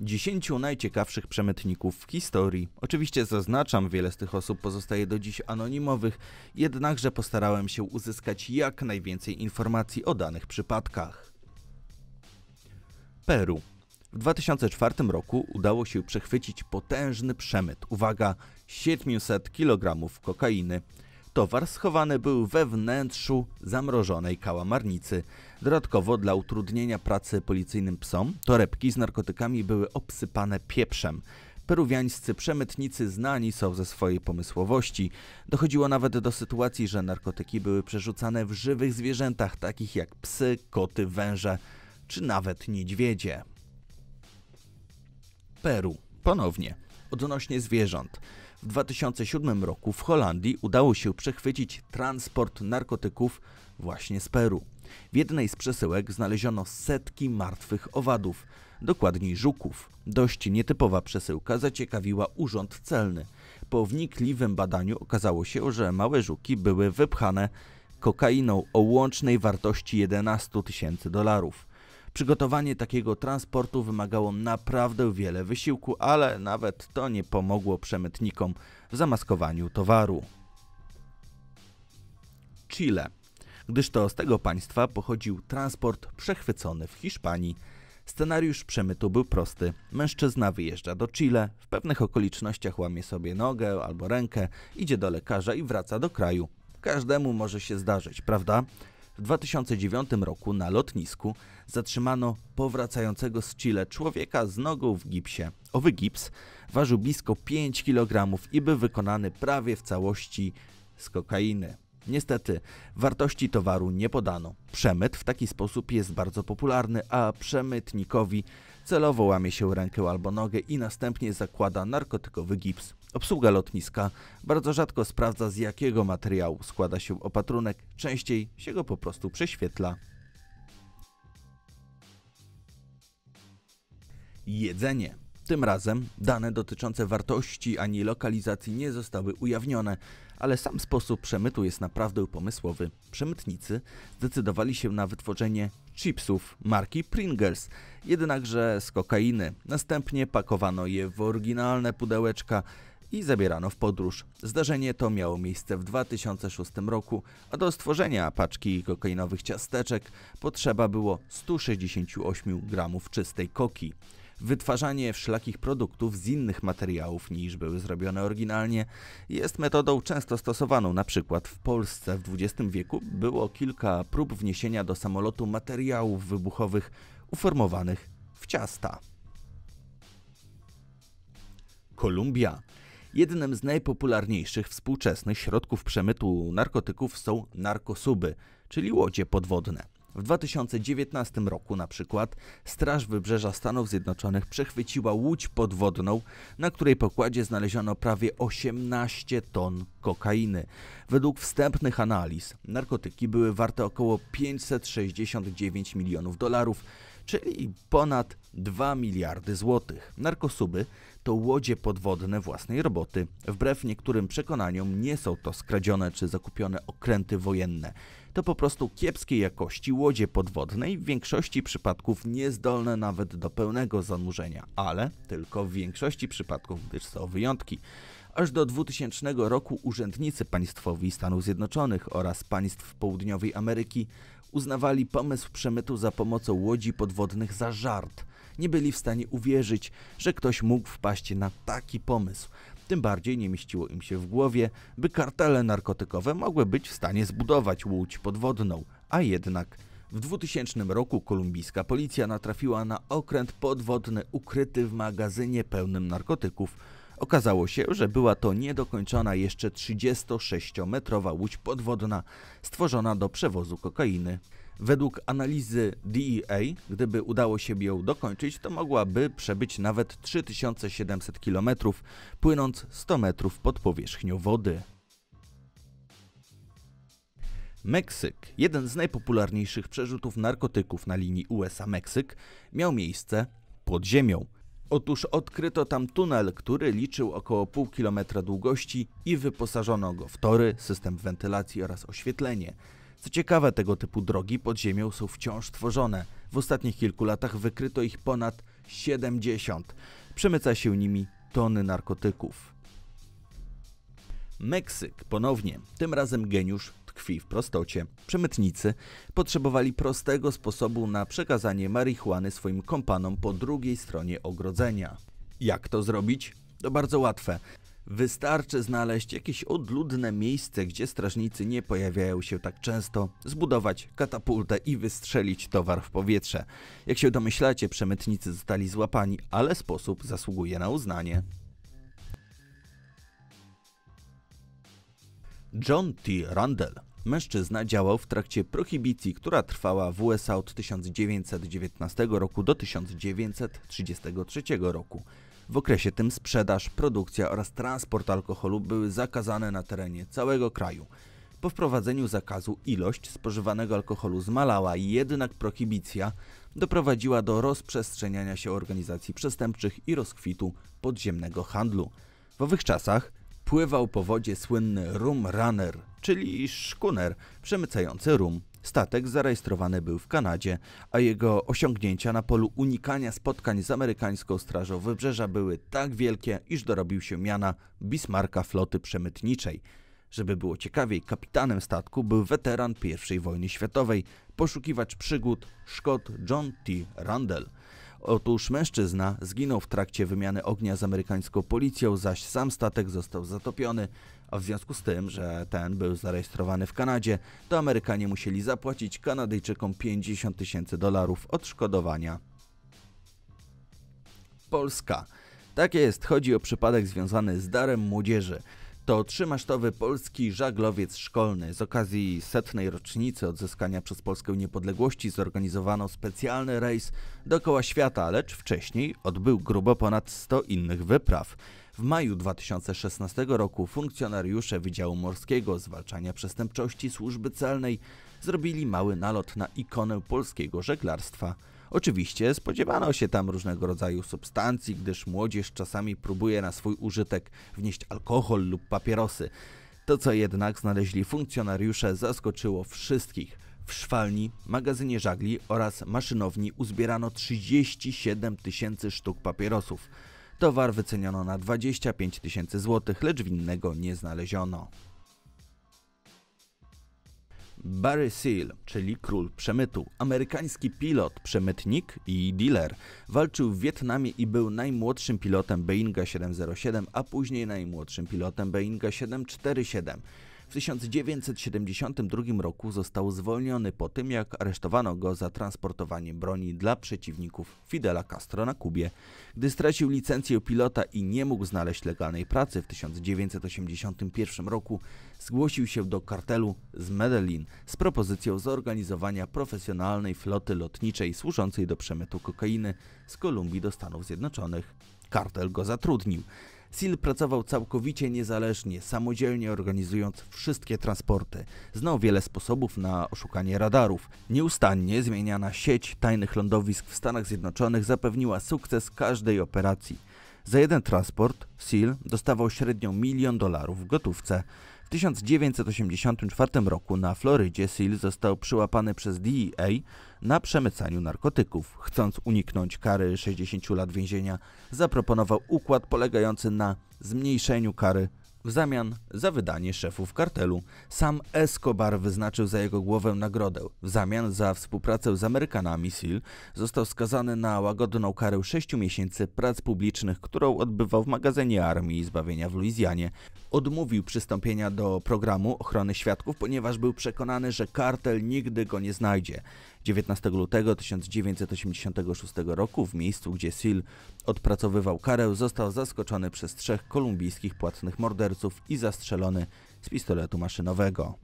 10 najciekawszych przemytników w historii. Oczywiście zaznaczam, wiele z tych osób pozostaje do dziś anonimowych, jednakże postarałem się uzyskać jak najwięcej informacji o danych przypadkach. Peru. W 2004 roku udało się przechwycić potężny przemyt, uwaga, 700 kg kokainy. Towar schowany był we wnętrzu zamrożonej kałamarnicy. Dodatkowo dla utrudnienia pracy policyjnym psom, torebki z narkotykami były obsypane pieprzem. Peruwiańscy przemytnicy znani są ze swojej pomysłowości. Dochodziło nawet do sytuacji, że narkotyki były przerzucane w żywych zwierzętach, takich jak psy, koty, węże czy nawet niedźwiedzie. Peru. Ponownie. Odnośnie zwierząt. W 2007 roku w Holandii udało się przechwycić transport narkotyków właśnie z Peru. W jednej z przesyłek znaleziono setki martwych owadów, dokładniej żuków. Dość nietypowa przesyłka zaciekawiła urząd celny. Po wnikliwym badaniu okazało się, że małe żuki były wypchane kokainą o łącznej wartości 11 tysięcy dolarów. Przygotowanie takiego transportu wymagało naprawdę wiele wysiłku, ale nawet to nie pomogło przemytnikom w zamaskowaniu towaru. Chile, gdyż to z tego państwa pochodził transport przechwycony w Hiszpanii. Scenariusz przemytu był prosty. Mężczyzna wyjeżdża do Chile, w pewnych okolicznościach łamie sobie nogę albo rękę, idzie do lekarza i wraca do kraju. Każdemu może się zdarzyć, prawda? W 2009 roku na lotnisku zatrzymano powracającego z Chile człowieka z nogą w gipsie. Owy gips ważył blisko 5 kg i był wykonany prawie w całości z kokainy. Niestety, wartości towaru nie podano. Przemyt w taki sposób jest bardzo popularny, a przemytnikowi celowo łamie się rękę albo nogę i następnie zakłada narkotykowy gips. Obsługa lotniska bardzo rzadko sprawdza, z jakiego materiału składa się opatrunek, częściej się go po prostu prześwietla. Jedzenie. Tym razem dane dotyczące wartości ani lokalizacji nie zostały ujawnione, ale sam sposób przemytu jest naprawdę pomysłowy. Przemytnicy zdecydowali się na wytworzenie chipsów marki Pringles, jednakże z kokainy. Następnie pakowano je w oryginalne pudełeczka, i zabierano w podróż. Zdarzenie to miało miejsce w 2006 roku, a do stworzenia paczki kokainowych ciasteczek potrzeba było 168 gramów czystej koki. Wytwarzanie wszelakich produktów z innych materiałów niż były zrobione oryginalnie jest metodą często stosowaną. Na przykład w Polsce w XX wieku było kilka prób wniesienia do samolotu materiałów wybuchowych uformowanych w ciasta. Kolumbia. Jednym z najpopularniejszych współczesnych środków przemytu narkotyków są narkosuby, czyli łodzie podwodne. W 2019 roku na przykład Straż Wybrzeża Stanów Zjednoczonych przechwyciła łódź podwodną, na której pokładzie znaleziono prawie 18 ton kokainy. Według wstępnych analiz narkotyki były warte około 569 milionów dolarów, czyli ponad 2 miliardy złotych. Narkosuby to łodzie podwodne własnej roboty. Wbrew niektórym przekonaniom nie są to skradzione czy zakupione okręty wojenne. To po prostu kiepskiej jakości łodzie podwodnej, w większości przypadków niezdolne nawet do pełnego zanurzenia, ale tylko w większości przypadków, gdyż są wyjątki. Aż do 2000 roku urzędnicy państwowi Stanów Zjednoczonych oraz państw południowej Ameryki uznawali pomysł przemytu za pomocą łodzi podwodnych za żart. Nie byli w stanie uwierzyć, że ktoś mógł wpaść na taki pomysł. Tym bardziej nie mieściło im się w głowie, by kartele narkotykowe mogły być w stanie zbudować łódź podwodną, a jednak w 2000 roku kolumbijska policja natrafiła na okręt podwodny ukryty w magazynie pełnym narkotyków Okazało się, że była to niedokończona jeszcze 36-metrowa łódź podwodna stworzona do przewozu kokainy. Według analizy DEA, gdyby udało się ją dokończyć, to mogłaby przebyć nawet 3700 km, płynąc 100 metrów pod powierzchnią wody. Meksyk, jeden z najpopularniejszych przerzutów narkotyków na linii USA-Meksyk, miał miejsce pod ziemią. Otóż odkryto tam tunel, który liczył około pół kilometra długości i wyposażono go w tory, system wentylacji oraz oświetlenie. Co ciekawe, tego typu drogi pod ziemią są wciąż tworzone. W ostatnich kilku latach wykryto ich ponad 70. Przemyca się nimi tony narkotyków. Meksyk ponownie, tym razem geniusz tkwi w prostocie. Przemytnicy potrzebowali prostego sposobu na przekazanie marihuany swoim kompanom po drugiej stronie ogrodzenia. Jak to zrobić? To bardzo łatwe. Wystarczy znaleźć jakieś odludne miejsce, gdzie strażnicy nie pojawiają się tak często, zbudować katapultę i wystrzelić towar w powietrze. Jak się domyślacie, przemytnicy zostali złapani, ale sposób zasługuje na uznanie. John T. Randall Mężczyzna działał w trakcie prohibicji, która trwała w USA od 1919 roku do 1933 roku. W okresie tym sprzedaż, produkcja oraz transport alkoholu były zakazane na terenie całego kraju. Po wprowadzeniu zakazu ilość spożywanego alkoholu zmalała, jednak prohibicja doprowadziła do rozprzestrzeniania się organizacji przestępczych i rozkwitu podziemnego handlu. W owych czasach pływał po wodzie słynny rum runner, czyli szkuner przemycający rum. Statek zarejestrowany był w Kanadzie, a jego osiągnięcia na polu unikania spotkań z amerykańską Strażą Wybrzeża były tak wielkie, iż dorobił się miana Bismarka floty przemytniczej. Żeby było ciekawiej, kapitanem statku był weteran I wojny światowej, poszukiwacz przygód Szkot John T. Randall. Otóż mężczyzna zginął w trakcie wymiany ognia z amerykańską policją, zaś sam statek został zatopiony, a w związku z tym, że ten był zarejestrowany w Kanadzie, to Amerykanie musieli zapłacić Kanadyjczykom 50 tysięcy dolarów odszkodowania. Polska. Tak jest, chodzi o przypadek związany z darem młodzieży to trzymasztowy polski żaglowiec szkolny. Z okazji setnej rocznicy odzyskania przez Polskę niepodległości zorganizowano specjalny rejs dookoła świata, lecz wcześniej odbył grubo ponad 100 innych wypraw. W maju 2016 roku funkcjonariusze Wydziału Morskiego Zwalczania Przestępczości Służby Celnej zrobili mały nalot na ikonę polskiego żeglarstwa. Oczywiście spodziewano się tam różnego rodzaju substancji, gdyż młodzież czasami próbuje na swój użytek wnieść alkohol lub papierosy. To, co jednak znaleźli funkcjonariusze, zaskoczyło wszystkich. W szwalni, magazynie żagli oraz maszynowni uzbierano 37 tysięcy sztuk papierosów. Towar wyceniono na 25 tysięcy złotych, lecz winnego nie znaleziono. Barry Seal, czyli król przemytu, amerykański pilot, przemytnik i dealer, walczył w Wietnamie i był najmłodszym pilotem Boeinga 707, a później najmłodszym pilotem Boeinga 747. W 1972 roku został zwolniony po tym, jak aresztowano go za transportowanie broni dla przeciwników Fidela Castro na Kubie. Gdy stracił licencję pilota i nie mógł znaleźć legalnej pracy w 1981 roku, zgłosił się do kartelu z Medellin z propozycją zorganizowania profesjonalnej floty lotniczej służącej do przemytu kokainy z Kolumbii do Stanów Zjednoczonych. Kartel go zatrudnił. Sil pracował całkowicie niezależnie, samodzielnie organizując wszystkie transporty. Znał wiele sposobów na oszukanie radarów. Nieustannie zmieniana sieć tajnych lądowisk w Stanach Zjednoczonych zapewniła sukces każdej operacji. Za jeden transport SEAL dostawał średnio milion dolarów w gotówce. W 1984 roku na Florydzie Seal został przyłapany przez DEA na przemycaniu narkotyków. Chcąc uniknąć kary 60 lat więzienia, zaproponował układ polegający na zmniejszeniu kary w zamian za wydanie szefów kartelu. Sam Escobar wyznaczył za jego głowę nagrodę. W zamian za współpracę z Amerykanami SEAL został skazany na łagodną karę 6 miesięcy prac publicznych, którą odbywał w magazynie Armii i Zbawienia w Luizjanie. Odmówił przystąpienia do programu ochrony świadków, ponieważ był przekonany, że kartel nigdy go nie znajdzie. 19 lutego 1986 roku w miejscu, gdzie Sil odpracowywał karę, został zaskoczony przez trzech kolumbijskich płatnych morderców i zastrzelony z pistoletu maszynowego.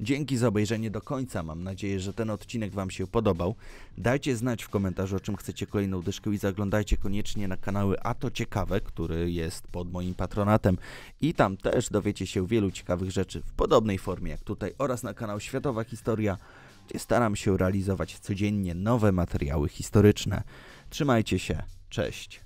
Dzięki za obejrzenie do końca. Mam nadzieję, że ten odcinek Wam się podobał. Dajcie znać w komentarzu, o czym chcecie kolejną dyszkę i zaglądajcie koniecznie na kanały A to Ciekawe, który jest pod moim patronatem. I tam też dowiecie się wielu ciekawych rzeczy w podobnej formie jak tutaj oraz na kanał Światowa Historia gdzie staram się realizować codziennie nowe materiały historyczne. Trzymajcie się, cześć!